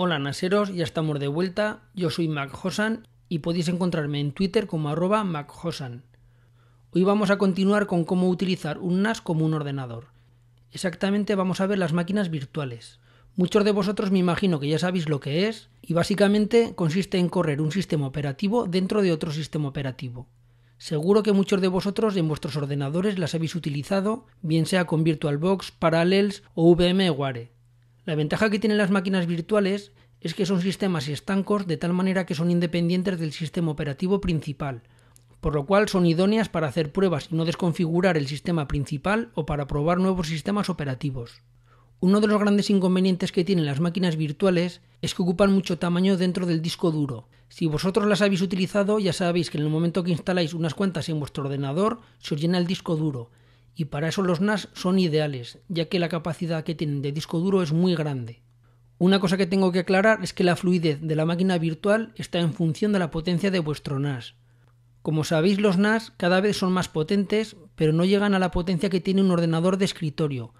Hola naseros, ya estamos de vuelta. Yo soy Mac Hosan y podéis encontrarme en Twitter como arroba Mac Hoy vamos a continuar con cómo utilizar un NAS como un ordenador. Exactamente vamos a ver las máquinas virtuales. Muchos de vosotros me imagino que ya sabéis lo que es y básicamente consiste en correr un sistema operativo dentro de otro sistema operativo. Seguro que muchos de vosotros en vuestros ordenadores las habéis utilizado, bien sea con VirtualBox, Parallels o VMware. La ventaja que tienen las máquinas virtuales es que son sistemas estancos de tal manera que son independientes del sistema operativo principal, por lo cual son idóneas para hacer pruebas y no desconfigurar el sistema principal o para probar nuevos sistemas operativos. Uno de los grandes inconvenientes que tienen las máquinas virtuales es que ocupan mucho tamaño dentro del disco duro. Si vosotros las habéis utilizado, ya sabéis que en el momento que instaláis unas cuantas en vuestro ordenador, se os llena el disco duro. Y para eso los NAS son ideales, ya que la capacidad que tienen de disco duro es muy grande. Una cosa que tengo que aclarar es que la fluidez de la máquina virtual está en función de la potencia de vuestro NAS. Como sabéis, los NAS cada vez son más potentes, pero no llegan a la potencia que tiene un ordenador de escritorio,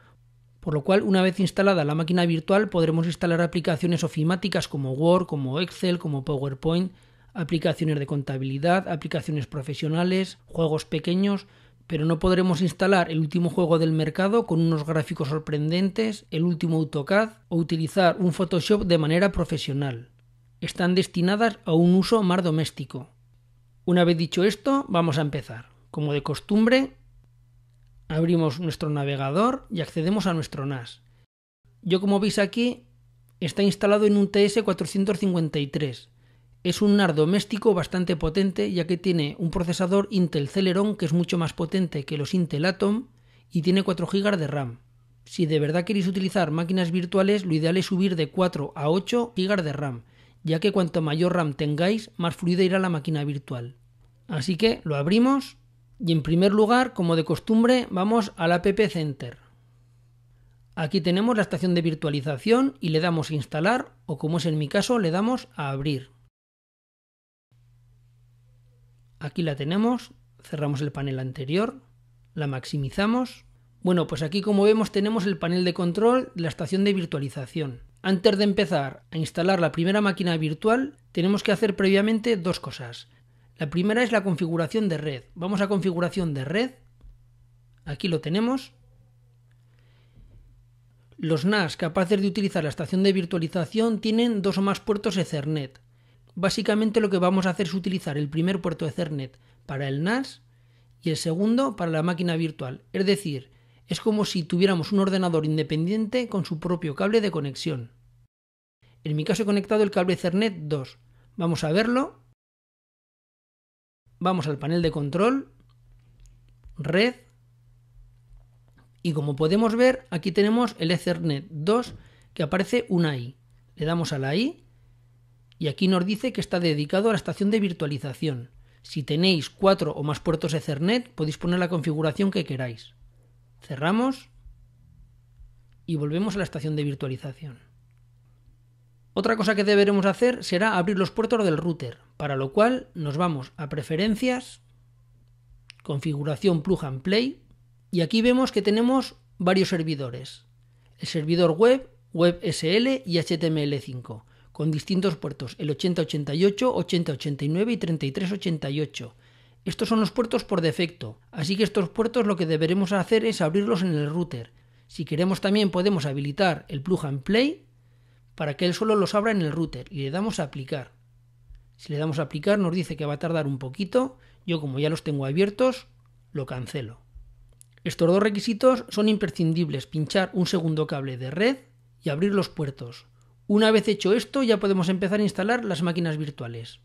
por lo cual una vez instalada la máquina virtual podremos instalar aplicaciones ofimáticas como Word, como Excel, como PowerPoint, aplicaciones de contabilidad, aplicaciones profesionales, juegos pequeños, pero no podremos instalar el último juego del mercado con unos gráficos sorprendentes, el último AutoCAD o utilizar un Photoshop de manera profesional. Están destinadas a un uso más doméstico. Una vez dicho esto, vamos a empezar. Como de costumbre, abrimos nuestro navegador y accedemos a nuestro NAS. Yo como veis aquí, está instalado en un TS453, es un NAR doméstico bastante potente ya que tiene un procesador Intel Celeron que es mucho más potente que los Intel Atom y tiene 4 GB de RAM. Si de verdad queréis utilizar máquinas virtuales, lo ideal es subir de 4 a 8 GB de RAM, ya que cuanto mayor RAM tengáis, más fluida irá la máquina virtual. Así que lo abrimos y en primer lugar, como de costumbre, vamos al App Center. Aquí tenemos la estación de virtualización y le damos a instalar o como es en mi caso, le damos a abrir. Aquí la tenemos, cerramos el panel anterior, la maximizamos. Bueno, pues aquí como vemos tenemos el panel de control de la estación de virtualización. Antes de empezar a instalar la primera máquina virtual, tenemos que hacer previamente dos cosas. La primera es la configuración de red. Vamos a configuración de red. Aquí lo tenemos. Los NAS capaces de utilizar la estación de virtualización tienen dos o más puertos Ethernet básicamente lo que vamos a hacer es utilizar el primer puerto Ethernet para el NAS y el segundo para la máquina virtual. Es decir, es como si tuviéramos un ordenador independiente con su propio cable de conexión. En mi caso he conectado el cable Ethernet 2. Vamos a verlo. Vamos al panel de control, red, y como podemos ver, aquí tenemos el Ethernet 2 que aparece una I. Le damos a la I y aquí nos dice que está dedicado a la estación de virtualización. Si tenéis cuatro o más puertos Ethernet, podéis poner la configuración que queráis. Cerramos y volvemos a la estación de virtualización. Otra cosa que deberemos hacer será abrir los puertos del router, para lo cual nos vamos a preferencias, configuración plug and play, y aquí vemos que tenemos varios servidores. El servidor web, WebSL y HTML5 con distintos puertos, el 8088, 8089 y 3388. Estos son los puertos por defecto, así que estos puertos lo que deberemos hacer es abrirlos en el router. Si queremos también podemos habilitar el plug and play para que él solo los abra en el router y le damos a aplicar. Si le damos a aplicar nos dice que va a tardar un poquito, yo como ya los tengo abiertos, lo cancelo. Estos dos requisitos son imprescindibles, pinchar un segundo cable de red y abrir los puertos. Una vez hecho esto, ya podemos empezar a instalar las máquinas virtuales.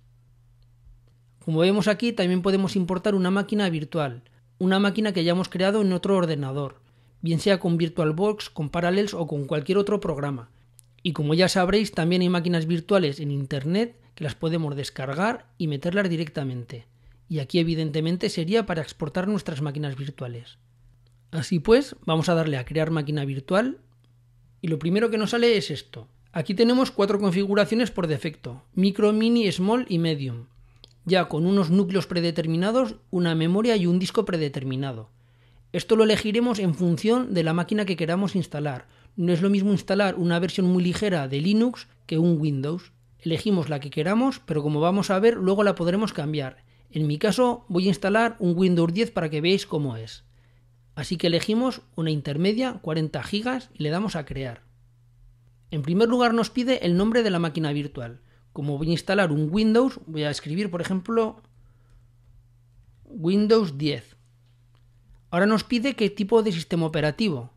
Como vemos aquí, también podemos importar una máquina virtual, una máquina que hayamos creado en otro ordenador, bien sea con VirtualBox, con Parallels o con cualquier otro programa. Y como ya sabréis, también hay máquinas virtuales en Internet que las podemos descargar y meterlas directamente. Y aquí evidentemente sería para exportar nuestras máquinas virtuales. Así pues, vamos a darle a crear máquina virtual y lo primero que nos sale es esto, Aquí tenemos cuatro configuraciones por defecto, micro, mini, small y medium, ya con unos núcleos predeterminados, una memoria y un disco predeterminado. Esto lo elegiremos en función de la máquina que queramos instalar. No es lo mismo instalar una versión muy ligera de Linux que un Windows. Elegimos la que queramos, pero como vamos a ver, luego la podremos cambiar. En mi caso, voy a instalar un Windows 10 para que veáis cómo es. Así que elegimos una intermedia, 40 GB, y le damos a crear. En primer lugar nos pide el nombre de la máquina virtual. Como voy a instalar un Windows, voy a escribir, por ejemplo, Windows 10. Ahora nos pide qué tipo de sistema operativo.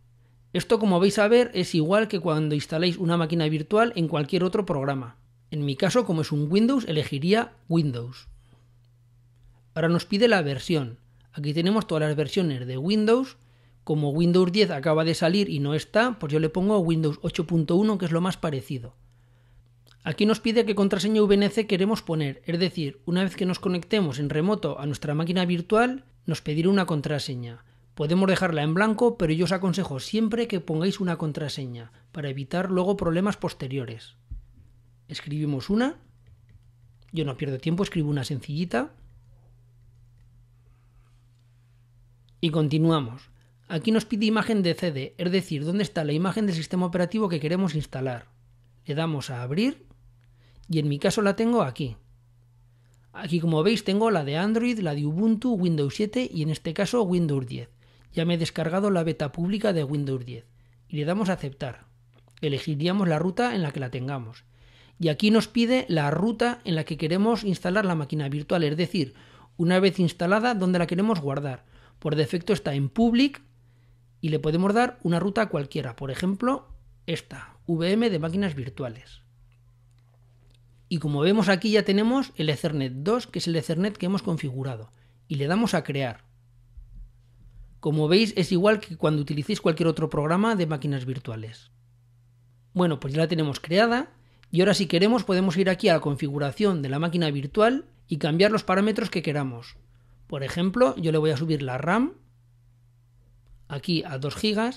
Esto, como veis a ver, es igual que cuando instaláis una máquina virtual en cualquier otro programa. En mi caso, como es un Windows, elegiría Windows. Ahora nos pide la versión. Aquí tenemos todas las versiones de Windows como Windows 10 acaba de salir y no está, pues yo le pongo Windows 8.1, que es lo más parecido. Aquí nos pide qué contraseña VNC queremos poner, es decir, una vez que nos conectemos en remoto a nuestra máquina virtual, nos pedirá una contraseña. Podemos dejarla en blanco, pero yo os aconsejo siempre que pongáis una contraseña, para evitar luego problemas posteriores. Escribimos una. Yo no pierdo tiempo, escribo una sencillita. Y continuamos. Aquí nos pide imagen de CD, es decir, dónde está la imagen del sistema operativo que queremos instalar. Le damos a abrir y en mi caso la tengo aquí. Aquí como veis tengo la de Android, la de Ubuntu, Windows 7 y en este caso Windows 10. Ya me he descargado la beta pública de Windows 10 y le damos a aceptar. Elegiríamos la ruta en la que la tengamos. Y aquí nos pide la ruta en la que queremos instalar la máquina virtual, es decir, una vez instalada, dónde la queremos guardar. Por defecto está en public y le podemos dar una ruta cualquiera, por ejemplo, esta, VM de máquinas virtuales. Y como vemos aquí ya tenemos el Ethernet 2, que es el Ethernet que hemos configurado, y le damos a crear. Como veis es igual que cuando utilicéis cualquier otro programa de máquinas virtuales. Bueno, pues ya la tenemos creada y ahora si queremos podemos ir aquí a la configuración de la máquina virtual y cambiar los parámetros que queramos. Por ejemplo, yo le voy a subir la RAM aquí a 2 GB,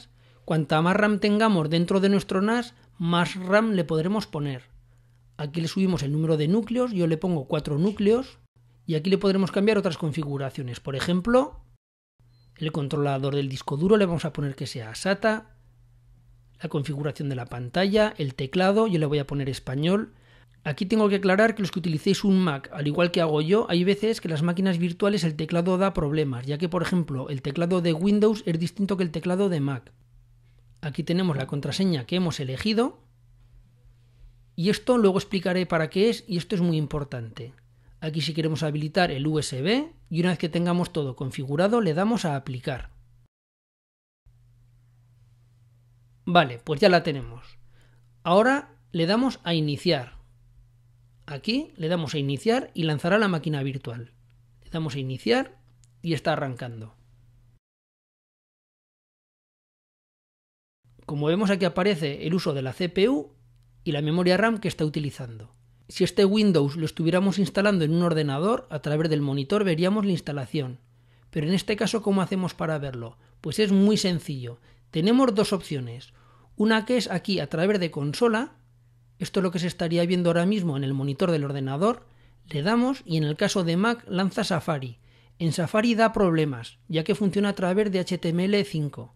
cuanta más RAM tengamos dentro de nuestro NAS, más RAM le podremos poner. Aquí le subimos el número de núcleos, yo le pongo 4 núcleos y aquí le podremos cambiar otras configuraciones. Por ejemplo, el controlador del disco duro le vamos a poner que sea SATA, la configuración de la pantalla, el teclado, yo le voy a poner español, Aquí tengo que aclarar que los que utilicéis un Mac, al igual que hago yo, hay veces que las máquinas virtuales el teclado da problemas, ya que por ejemplo el teclado de Windows es distinto que el teclado de Mac. Aquí tenemos la contraseña que hemos elegido. Y esto luego explicaré para qué es y esto es muy importante. Aquí si queremos habilitar el USB y una vez que tengamos todo configurado le damos a aplicar. Vale, pues ya la tenemos. Ahora le damos a iniciar. Aquí le damos a iniciar y lanzará la máquina virtual. Le damos a iniciar y está arrancando. Como vemos aquí aparece el uso de la CPU y la memoria RAM que está utilizando. Si este Windows lo estuviéramos instalando en un ordenador, a través del monitor veríamos la instalación. Pero en este caso, ¿cómo hacemos para verlo? Pues es muy sencillo. Tenemos dos opciones. Una que es aquí a través de consola esto es lo que se estaría viendo ahora mismo en el monitor del ordenador. Le damos y en el caso de Mac lanza Safari. En Safari da problemas, ya que funciona a través de HTML5,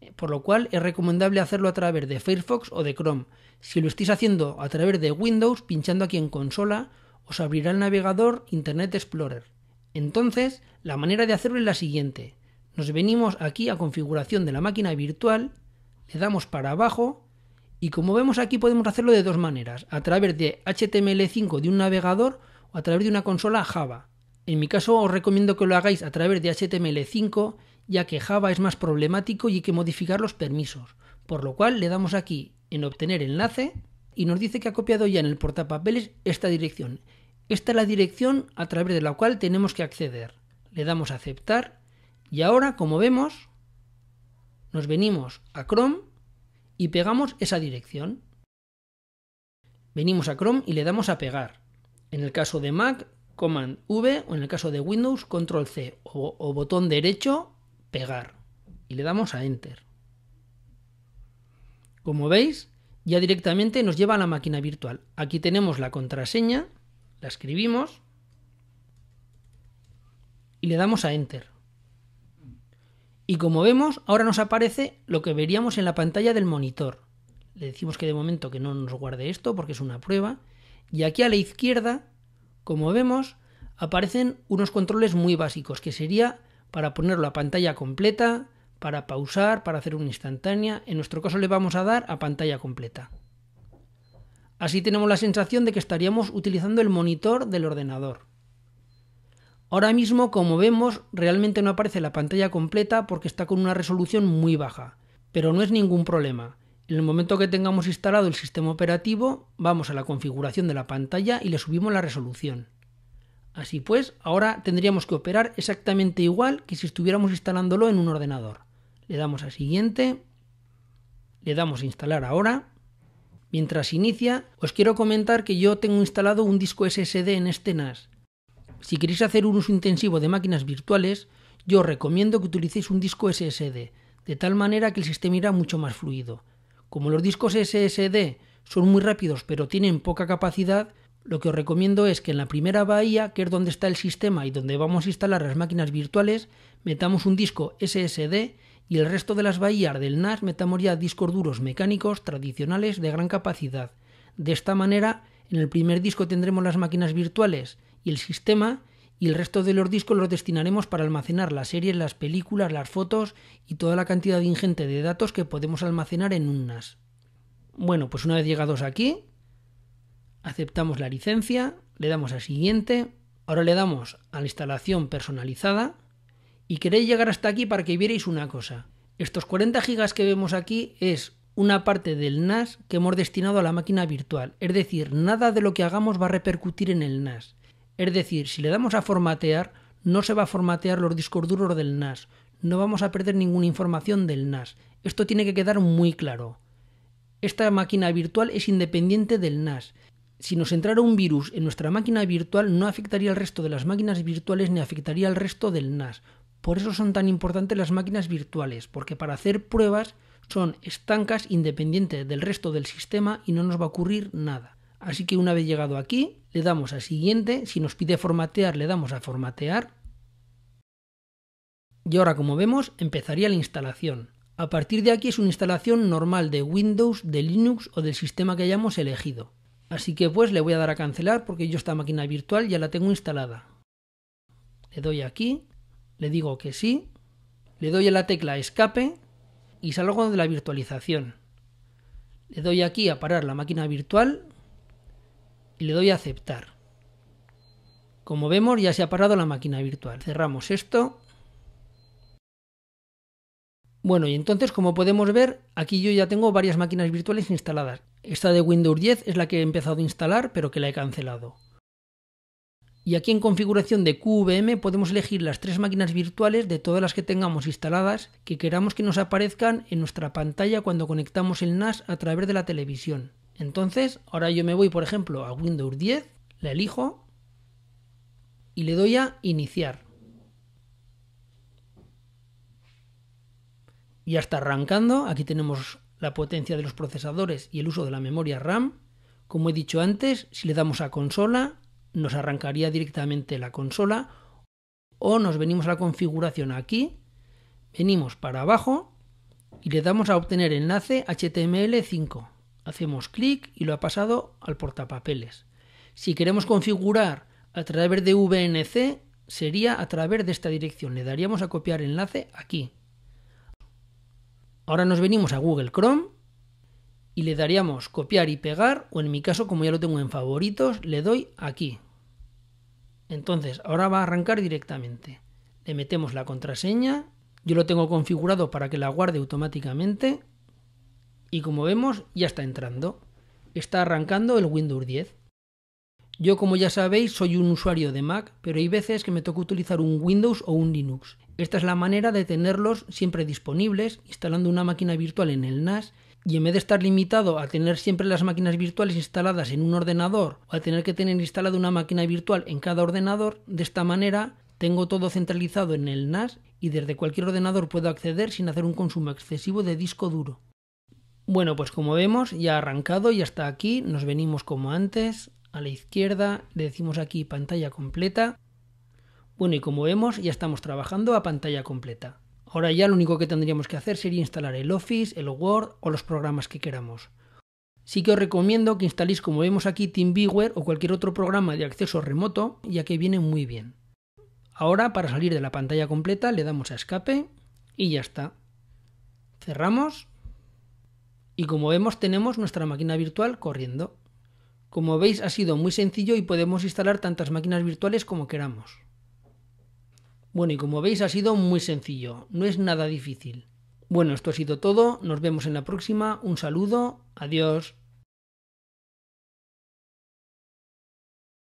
eh, por lo cual es recomendable hacerlo a través de Firefox o de Chrome. Si lo estáis haciendo a través de Windows, pinchando aquí en consola, os abrirá el navegador Internet Explorer. Entonces, la manera de hacerlo es la siguiente. Nos venimos aquí a configuración de la máquina virtual, le damos para abajo y como vemos aquí podemos hacerlo de dos maneras, a través de HTML5 de un navegador o a través de una consola Java. En mi caso os recomiendo que lo hagáis a través de HTML5 ya que Java es más problemático y hay que modificar los permisos, por lo cual le damos aquí en obtener enlace y nos dice que ha copiado ya en el portapapeles esta dirección. Esta es la dirección a través de la cual tenemos que acceder. Le damos a aceptar y ahora como vemos nos venimos a Chrome y pegamos esa dirección. Venimos a Chrome y le damos a pegar. En el caso de Mac, Command V o en el caso de Windows, Control C o, botón derecho, pegar. Y le damos a Enter. Como veis, ya directamente nos lleva a la máquina virtual. Aquí tenemos la contraseña, la escribimos y le damos a Enter. Y como vemos, ahora nos aparece lo que veríamos en la pantalla del monitor. Le decimos que de momento que no nos guarde esto porque es una prueba. Y aquí a la izquierda, como vemos, aparecen unos controles muy básicos, que sería para ponerlo a pantalla completa, para pausar, para hacer una instantánea. En nuestro caso le vamos a dar a pantalla completa. Así tenemos la sensación de que estaríamos utilizando el monitor del ordenador. Ahora mismo, como vemos, realmente no aparece la pantalla completa porque está con una resolución muy baja, pero no es ningún problema. En el momento que tengamos instalado el sistema operativo, vamos a la configuración de la pantalla y le subimos la resolución. Así pues, ahora tendríamos que operar exactamente igual que si estuviéramos instalándolo en un ordenador. Le damos a siguiente, le damos a instalar ahora. Mientras inicia, os quiero comentar que yo tengo instalado un disco SSD en este NAS si queréis hacer un uso intensivo de máquinas virtuales, yo os recomiendo que utilicéis un disco SSD, de tal manera que el sistema irá mucho más fluido. Como los discos SSD son muy rápidos pero tienen poca capacidad, lo que os recomiendo es que en la primera bahía, que es donde está el sistema y donde vamos a instalar las máquinas virtuales, metamos un disco SSD y el resto de las bahías del NAS metamos ya discos duros mecánicos tradicionales de gran capacidad. De esta manera, en el primer disco tendremos las máquinas virtuales y el sistema y el resto de los discos los destinaremos para almacenar las series, las películas, las fotos y toda la cantidad ingente de datos que podemos almacenar en un NAS. Bueno, pues una vez llegados aquí, aceptamos la licencia, le damos a siguiente, ahora le damos a la instalación personalizada y queréis llegar hasta aquí para que vierais una cosa. Estos 40 GB que vemos aquí es una parte del NAS que hemos destinado a la máquina virtual, es decir, nada de lo que hagamos va a repercutir en el NAS. Es decir, si le damos a formatear, no se va a formatear los discos duros del NAS, no vamos a perder ninguna información del NAS. Esto tiene que quedar muy claro. Esta máquina virtual es independiente del NAS. Si nos entrara un virus en nuestra máquina virtual, no afectaría al resto de las máquinas virtuales ni afectaría al resto del NAS. Por eso son tan importantes las máquinas virtuales, porque para hacer pruebas son estancas independientes del resto del sistema y no nos va a ocurrir nada. Así que una vez llegado aquí, le damos a siguiente, si nos pide formatear, le damos a formatear. Y ahora como vemos, empezaría la instalación. A partir de aquí es una instalación normal de Windows, de Linux o del sistema que hayamos elegido. Así que pues le voy a dar a cancelar porque yo esta máquina virtual ya la tengo instalada. Le doy aquí, le digo que sí, le doy a la tecla escape y salgo de la virtualización. Le doy aquí a parar la máquina virtual y le doy a aceptar. Como vemos ya se ha parado la máquina virtual. Cerramos esto. Bueno, y entonces como podemos ver, aquí yo ya tengo varias máquinas virtuales instaladas. Esta de Windows 10 es la que he empezado a instalar, pero que la he cancelado. Y aquí en configuración de QVM podemos elegir las tres máquinas virtuales de todas las que tengamos instaladas que queramos que nos aparezcan en nuestra pantalla cuando conectamos el NAS a través de la televisión. Entonces, ahora yo me voy, por ejemplo, a Windows 10, la elijo y le doy a iniciar. Ya está arrancando, aquí tenemos la potencia de los procesadores y el uso de la memoria RAM. Como he dicho antes, si le damos a consola, nos arrancaría directamente la consola o nos venimos a la configuración aquí, venimos para abajo y le damos a obtener enlace HTML5 hacemos clic y lo ha pasado al portapapeles. Si queremos configurar a través de VNC, sería a través de esta dirección. Le daríamos a copiar enlace aquí. Ahora nos venimos a Google Chrome y le daríamos copiar y pegar, o en mi caso, como ya lo tengo en favoritos, le doy aquí. Entonces, ahora va a arrancar directamente. Le metemos la contraseña, yo lo tengo configurado para que la guarde automáticamente y como vemos, ya está entrando. Está arrancando el Windows 10. Yo, como ya sabéis, soy un usuario de Mac, pero hay veces que me toca utilizar un Windows o un Linux. Esta es la manera de tenerlos siempre disponibles, instalando una máquina virtual en el NAS, y en vez de estar limitado a tener siempre las máquinas virtuales instaladas en un ordenador o a tener que tener instalada una máquina virtual en cada ordenador, de esta manera tengo todo centralizado en el NAS y desde cualquier ordenador puedo acceder sin hacer un consumo excesivo de disco duro. Bueno, pues como vemos, ya ha arrancado, y hasta aquí, nos venimos como antes, a la izquierda, le decimos aquí pantalla completa. Bueno, y como vemos, ya estamos trabajando a pantalla completa. Ahora ya lo único que tendríamos que hacer sería instalar el Office, el Word o los programas que queramos. Sí que os recomiendo que instaléis, como vemos aquí, TeamViewer o cualquier otro programa de acceso remoto, ya que viene muy bien. Ahora, para salir de la pantalla completa, le damos a escape y ya está. Cerramos y como vemos tenemos nuestra máquina virtual corriendo. Como veis ha sido muy sencillo y podemos instalar tantas máquinas virtuales como queramos. Bueno, y como veis ha sido muy sencillo, no es nada difícil. Bueno, esto ha sido todo, nos vemos en la próxima, un saludo, adiós.